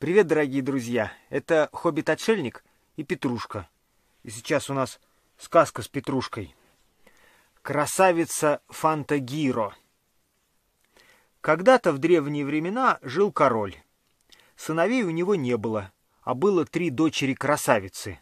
Привет, дорогие друзья! Это Хоббит-отшельник и Петрушка. И сейчас у нас сказка с Петрушкой. Красавица Фантагиро. Когда-то в древние времена жил король. Сыновей у него не было, а было три дочери-красавицы.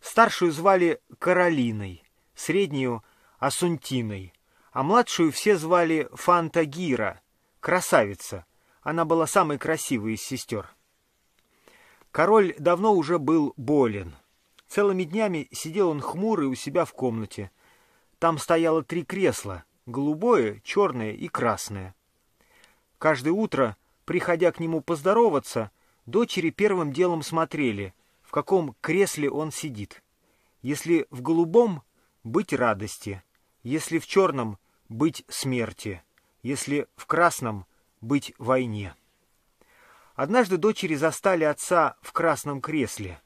Старшую звали Каролиной, среднюю — Асунтиной, а младшую все звали Фантагира, красавица. Она была самой красивой из сестер. Король давно уже был болен. Целыми днями сидел он хмурый у себя в комнате. Там стояло три кресла — голубое, черное и красное. Каждое утро, приходя к нему поздороваться, дочери первым делом смотрели, в каком кресле он сидит. Если в голубом — быть радости, если в черном — быть смерти, если в красном — быть войне. Однажды дочери застали отца в красном кресле.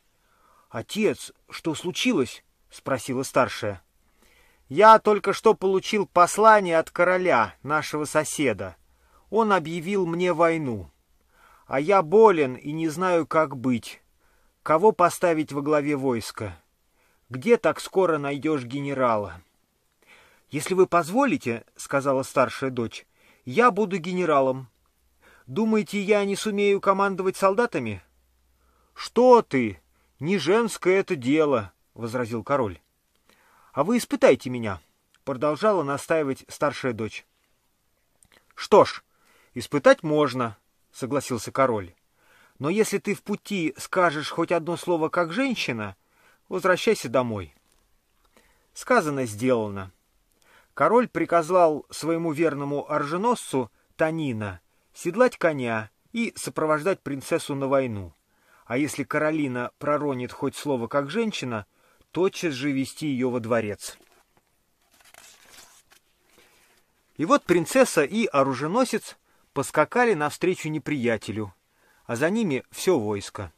«Отец, что случилось?» — спросила старшая. «Я только что получил послание от короля, нашего соседа. Он объявил мне войну. А я болен и не знаю, как быть. Кого поставить во главе войска? Где так скоро найдешь генерала?» «Если вы позволите, — сказала старшая дочь, — я буду генералом. Думаете, я не сумею командовать солдатами? Что ты? Не женское это дело, возразил король. А вы испытайте меня, продолжала настаивать старшая дочь. Что ж, испытать можно, согласился король. Но если ты в пути скажешь хоть одно слово как женщина, возвращайся домой. Сказано сделано. Король приказал своему верному оруженосцу Танина седлать коня и сопровождать принцессу на войну. А если Каролина проронит хоть слово как женщина, тотчас же вести ее во дворец. И вот принцесса и оруженосец поскакали навстречу неприятелю, а за ними все войско.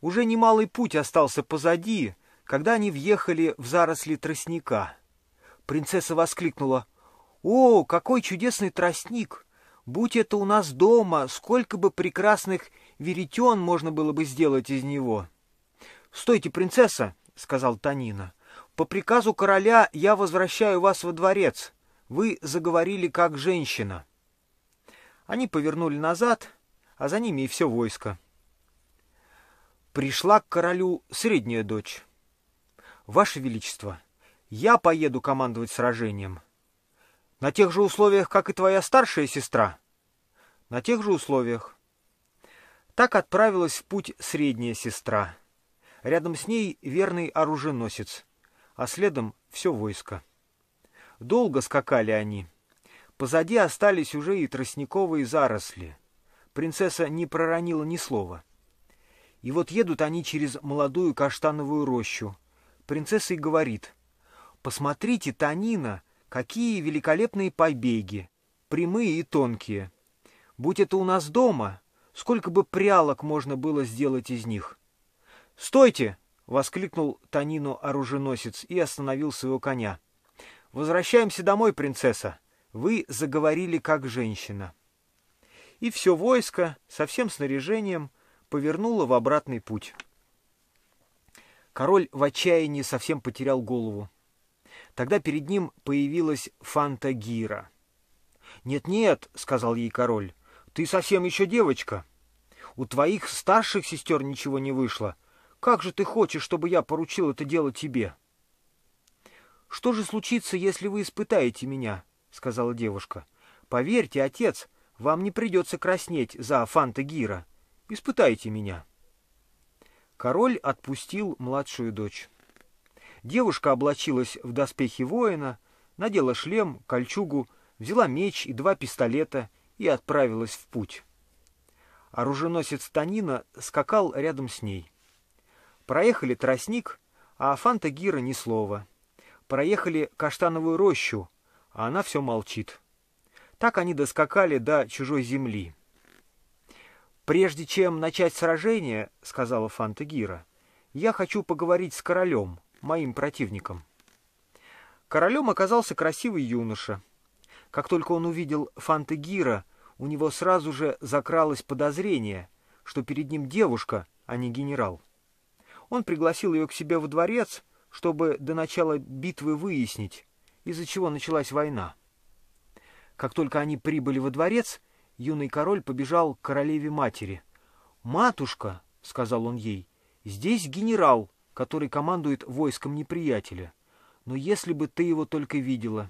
Уже немалый путь остался позади, когда они въехали в заросли тростника. Принцесса воскликнула «О, какой чудесный тростник! Будь это у нас дома, сколько бы прекрасных веретен можно было бы сделать из него. «Стойте, принцесса!» — сказал Танина. «По приказу короля я возвращаю вас во дворец. Вы заговорили как женщина». Они повернули назад, а за ними и все войско. Пришла к королю средняя дочь. «Ваше Величество, я поеду командовать сражением». На тех же условиях, как и твоя старшая сестра? На тех же условиях. Так отправилась в путь средняя сестра. Рядом с ней верный оруженосец, а следом все войско. Долго скакали они. Позади остались уже и тростниковые заросли. Принцесса не проронила ни слова. И вот едут они через молодую каштановую рощу. Принцесса и говорит. «Посмотрите, Танина, Какие великолепные побеги, прямые и тонкие. Будь это у нас дома, сколько бы прялок можно было сделать из них. «Стойте!» — воскликнул Танину оруженосец и остановил своего коня. «Возвращаемся домой, принцесса. Вы заговорили как женщина». И все войско со всем снаряжением повернуло в обратный путь. Король в отчаянии совсем потерял голову. Тогда перед ним появилась Фантагира. «Нет-нет», — сказал ей король, — «ты совсем еще девочка. У твоих старших сестер ничего не вышло. Как же ты хочешь, чтобы я поручил это дело тебе?» «Что же случится, если вы испытаете меня?» — сказала девушка. «Поверьте, отец, вам не придется краснеть за Фантагира. Испытайте меня». Король отпустил младшую дочь. Девушка облачилась в доспехи воина, надела шлем, кольчугу, взяла меч и два пистолета и отправилась в путь. Оруженосец Танина скакал рядом с ней. Проехали тростник, а Фанта Гира ни слова. Проехали каштановую рощу, а она все молчит. Так они доскакали до чужой земли. «Прежде чем начать сражение, — сказала Фанта Гира, — я хочу поговорить с королем моим противником. Королем оказался красивый юноша. Как только он увидел Фантегира, у него сразу же закралось подозрение, что перед ним девушка, а не генерал. Он пригласил ее к себе во дворец, чтобы до начала битвы выяснить, из-за чего началась война. Как только они прибыли во дворец, юный король побежал к королеве-матери. «Матушка», — сказал он ей, — «здесь генерал, который командует войском неприятеля. Но если бы ты его только видела.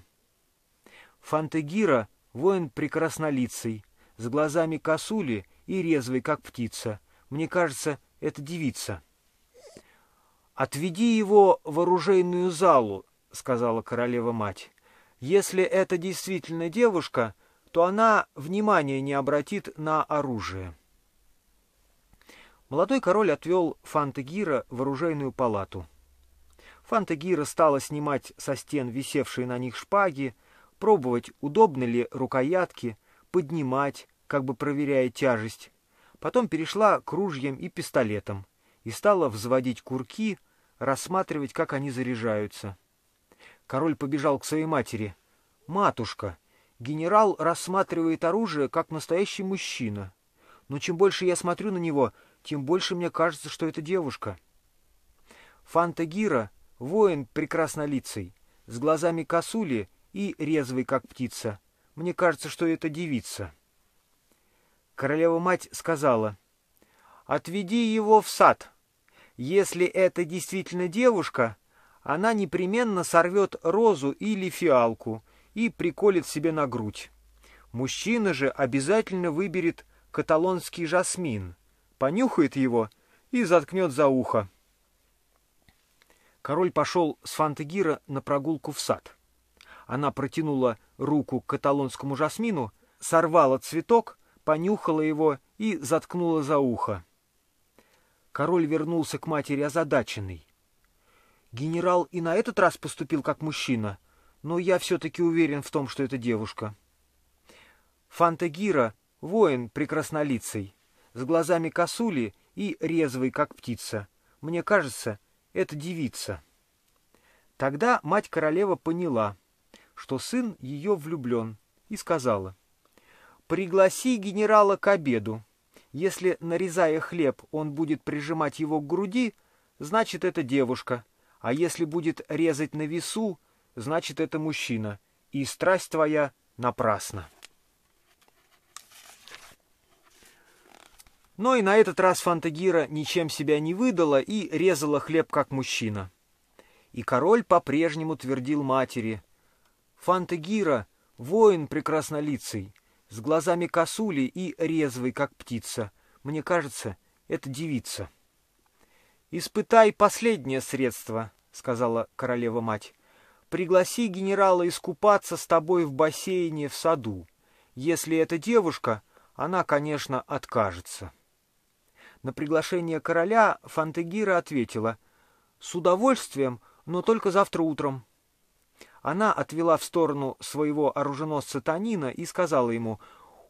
Фантегира — воин прекраснолицый, с глазами косули и резвый, как птица. Мне кажется, это девица. «Отведи его в оружейную залу», — сказала королева-мать. «Если это действительно девушка, то она внимания не обратит на оружие». Молодой король отвел Фантагира в оружейную палату. Фантагира стала снимать со стен висевшие на них шпаги, пробовать, удобны ли рукоятки, поднимать, как бы проверяя тяжесть. Потом перешла к ружьям и пистолетам и стала взводить курки, рассматривать, как они заряжаются. Король побежал к своей матери. «Матушка, генерал рассматривает оружие, как настоящий мужчина. Но чем больше я смотрю на него, тем больше мне кажется, что это девушка. Фантагира — воин прекраснолицей, с глазами косули и резвый, как птица. Мне кажется, что это девица. Королева-мать сказала, «Отведи его в сад. Если это действительно девушка, она непременно сорвет розу или фиалку и приколет себе на грудь. Мужчина же обязательно выберет каталонский жасмин, понюхает его и заткнет за ухо. Король пошел с Фантагира на прогулку в сад. Она протянула руку к каталонскому жасмину, сорвала цветок, понюхала его и заткнула за ухо. Король вернулся к матери озадаченный. «Генерал и на этот раз поступил как мужчина, но я все-таки уверен в том, что это девушка». Фантагира — воин прекраснолицый, с глазами косули и резвой, как птица. Мне кажется, это девица. Тогда мать королева поняла, что сын ее влюблен, и сказала, «Пригласи генерала к обеду. Если, нарезая хлеб, он будет прижимать его к груди, значит, это девушка, а если будет резать на весу, значит, это мужчина, и страсть твоя напрасна». Но и на этот раз Фантагира ничем себя не выдала и резала хлеб как мужчина. И король по-прежнему твердил матери. «Фантагира — воин прекраснолицый, с глазами косули и резвый, как птица. Мне кажется, это девица». «Испытай последнее средство», — сказала королева-мать. «Пригласи генерала искупаться с тобой в бассейне в саду. Если это девушка, она, конечно, откажется». На приглашение короля Фантегира ответила «С удовольствием, но только завтра утром». Она отвела в сторону своего оруженосца Танина и сказала ему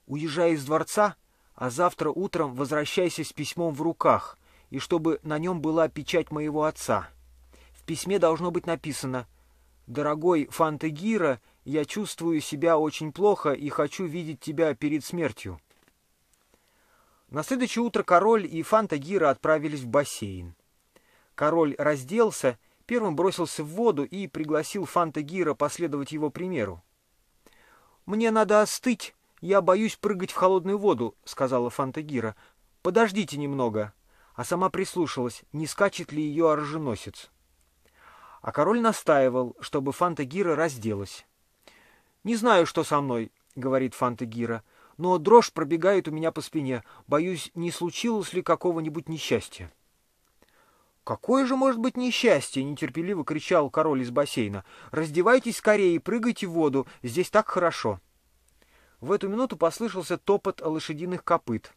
«Уезжай из дворца, а завтра утром возвращайся с письмом в руках, и чтобы на нем была печать моего отца. В письме должно быть написано «Дорогой Фантегира, я чувствую себя очень плохо и хочу видеть тебя перед смертью». На следующее утро король и Фантагира отправились в бассейн. Король разделся, первым бросился в воду и пригласил Фантагира последовать его примеру. «Мне надо остыть, я боюсь прыгать в холодную воду», — сказала Фантагира. «Подождите немного», — а сама прислушалась, не скачет ли ее оруженосец. А король настаивал, чтобы Фантагира разделась. «Не знаю, что со мной», — говорит Фантагира, — но дрожь пробегает у меня по спине. Боюсь, не случилось ли какого-нибудь несчастья. «Какое же может быть несчастье?» — нетерпеливо кричал король из бассейна. «Раздевайтесь скорее и прыгайте в воду, здесь так хорошо». В эту минуту послышался топот лошадиных копыт.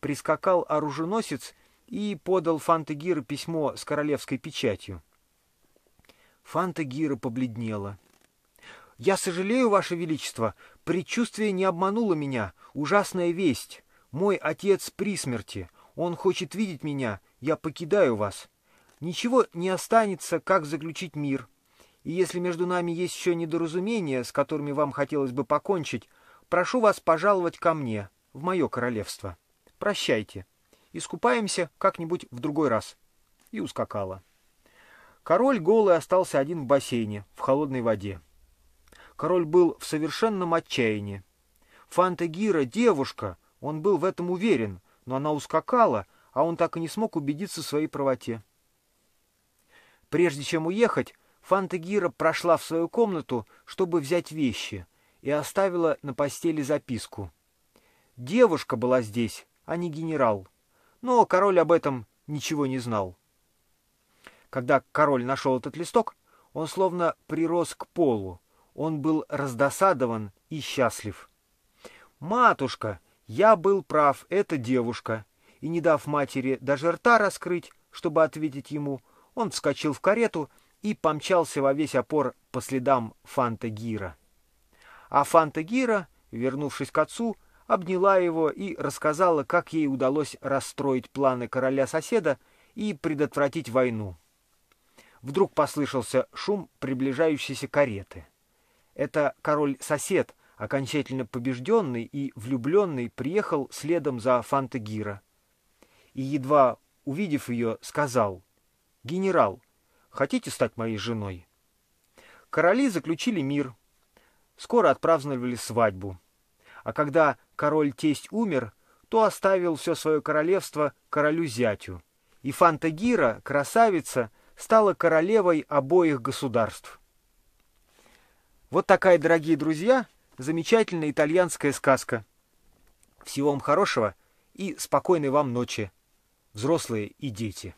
Прискакал оруженосец и подал Фантагиру письмо с королевской печатью. Фантагира побледнела. «Я сожалею, Ваше Величество, предчувствие не обмануло меня, ужасная весть. Мой отец при смерти, он хочет видеть меня, я покидаю вас. Ничего не останется, как заключить мир. И если между нами есть еще недоразумения, с которыми вам хотелось бы покончить, прошу вас пожаловать ко мне, в мое королевство. Прощайте. Искупаемся как-нибудь в другой раз». И ускакала. Король голый остался один в бассейне, в холодной воде король был в совершенном отчаянии. Фантагира девушка, он был в этом уверен, но она ускакала, а он так и не смог убедиться в своей правоте. Прежде чем уехать, Фантагира прошла в свою комнату, чтобы взять вещи, и оставила на постели записку. Девушка была здесь, а не генерал. Но король об этом ничего не знал. Когда король нашел этот листок, он словно прирос к полу он был раздосадован и счастлив. «Матушка, я был прав, это девушка!» И, не дав матери даже рта раскрыть, чтобы ответить ему, он вскочил в карету и помчался во весь опор по следам Фанта Гира. А Фанта Гира, вернувшись к отцу, обняла его и рассказала, как ей удалось расстроить планы короля-соседа и предотвратить войну. Вдруг послышался шум приближающейся кареты. Это король-сосед, окончательно побежденный и влюбленный, приехал следом за Фантагира. И, едва увидев ее, сказал, «Генерал, хотите стать моей женой?» Короли заключили мир. Скоро отпраздновали свадьбу. А когда король-тесть умер, то оставил все свое королевство королю-зятю. И Фантагира, красавица, стала королевой обоих государств. Вот такая, дорогие друзья, замечательная итальянская сказка. Всего вам хорошего и спокойной вам ночи, взрослые и дети.